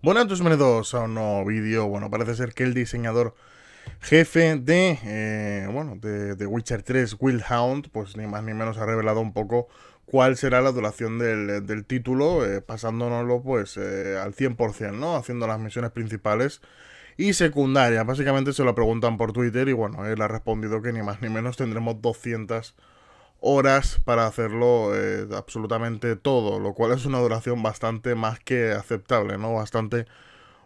Buenas, bienvenidos a un nuevo vídeo. Bueno, parece ser que el diseñador jefe de, eh, de, Witcher 3, Will Hound, pues ni más ni menos ha revelado un poco cuál será la duración del, título, eh, pasándonoslo pues eh, al 100%, ¿no? Haciendo las misiones principales y secundarias. Básicamente se lo preguntan por Twitter y bueno, él ha respondido que ni más ni menos tendremos 200 horas para hacerlo eh, absolutamente todo, lo cual es una duración bastante más que aceptable, ¿no? Bastante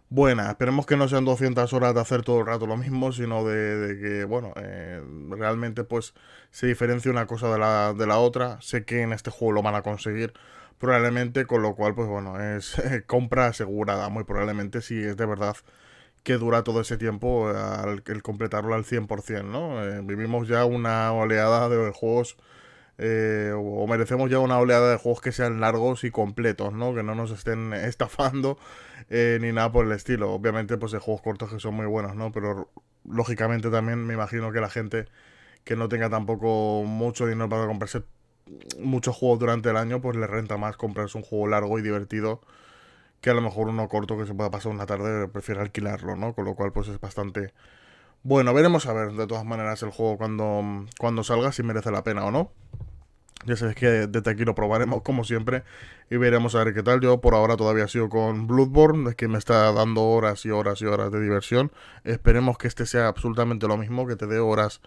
buena. Esperemos que no sean 200 horas de hacer todo el rato lo mismo, sino de, que, bueno, eh, realmente pues se diferencia una cosa de la, otra. Sé que en este juego lo van a conseguir probablemente, con lo cual pues bueno, es compra asegurada, muy probablemente si es de verdad que dura todo ese tiempo al, el completarlo al 100%, ¿no? Eh, vivimos ya una oleada de juegos eh, o merecemos ya una oleada de juegos que sean largos y completos, ¿no? Que no nos estén estafando eh, ni nada por el estilo. Obviamente, pues hay juegos cortos que son muy buenos, ¿no? Pero lógicamente también me imagino que la gente que no tenga tampoco mucho dinero para comprarse muchos juegos durante el año, pues le renta más comprarse un juego largo y divertido que a lo mejor uno corto que se pueda pasar una tarde, Prefiere alquilarlo, ¿no? Con lo cual, pues es bastante... Bueno, veremos a ver de todas maneras el juego cuando, cuando salga si merece la pena o no. Ya sabes que desde aquí lo probaremos como siempre y veremos a ver qué tal. Yo por ahora todavía sigo con Bloodborne, es que me está dando horas y horas y horas de diversión. Esperemos que este sea absolutamente lo mismo, que te dé horas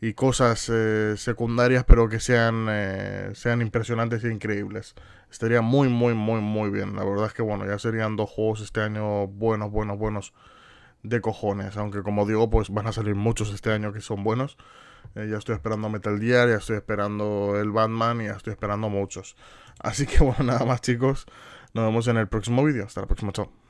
y cosas eh, secundarias, pero que sean, eh, sean impresionantes e increíbles. Estaría muy, muy, muy, muy bien. La verdad es que bueno, ya serían dos juegos este año buenos, buenos, buenos de cojones. Aunque como digo, pues van a salir muchos este año que son buenos. Eh, ya estoy esperando Metal Gear, ya estoy esperando el Batman y ya estoy esperando muchos. Así que bueno, nada más chicos. Nos vemos en el próximo vídeo. Hasta la próxima, chao.